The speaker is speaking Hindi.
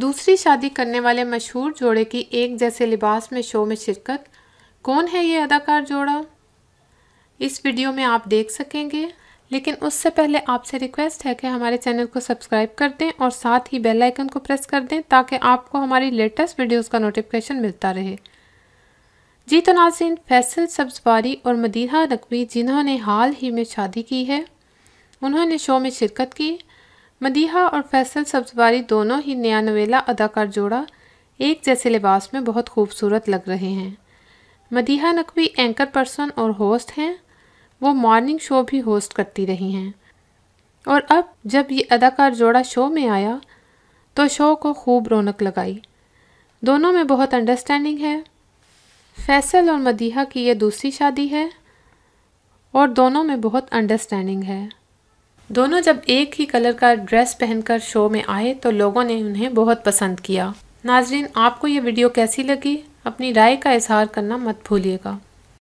दूसरी शादी करने वाले मशहूर जोड़े की एक जैसे लिबास में शो में शिरकत कौन है ये अदाकार जोड़ा इस वीडियो में आप देख सकेंगे लेकिन उससे पहले आपसे रिक्वेस्ट है कि हमारे चैनल को सब्सक्राइब कर दें और साथ ही बेल आइकन को प्रेस कर दें ताकि आपको हमारी लेटेस्ट वीडियोस का नोटिफिकेशन मिलता रहे जी तो नाजिन फैसल सब्जवारी और मदीहा नकवी जिन्होंने हाल ही में शादी की है उन्होंने शो में शिरकत की मदीहा और फैसल सब्जवारी दोनों ही नया नवेला अदाकार जोड़ा एक जैसे लिबास में बहुत खूबसूरत लग रहे हैं मदीहा नकवी एंकर पर्सन और होस्ट हैं वो मॉर्निंग शो भी होस्ट करती रही हैं और अब जब ये अदाकार जोड़ा शो में आया तो शो को खूब रौनक लगाई दोनों में बहुत अंडरस्टैंडिंग है फैसल और मदीहा की यह दूसरी शादी है और दोनों में बहुत अंडरस्टैंडिंग है दोनों जब एक ही कलर का ड्रेस पहनकर शो में आए तो लोगों ने उन्हें बहुत पसंद किया नाजरीन आपको ये वीडियो कैसी लगी अपनी राय का इजहार करना मत भूलिएगा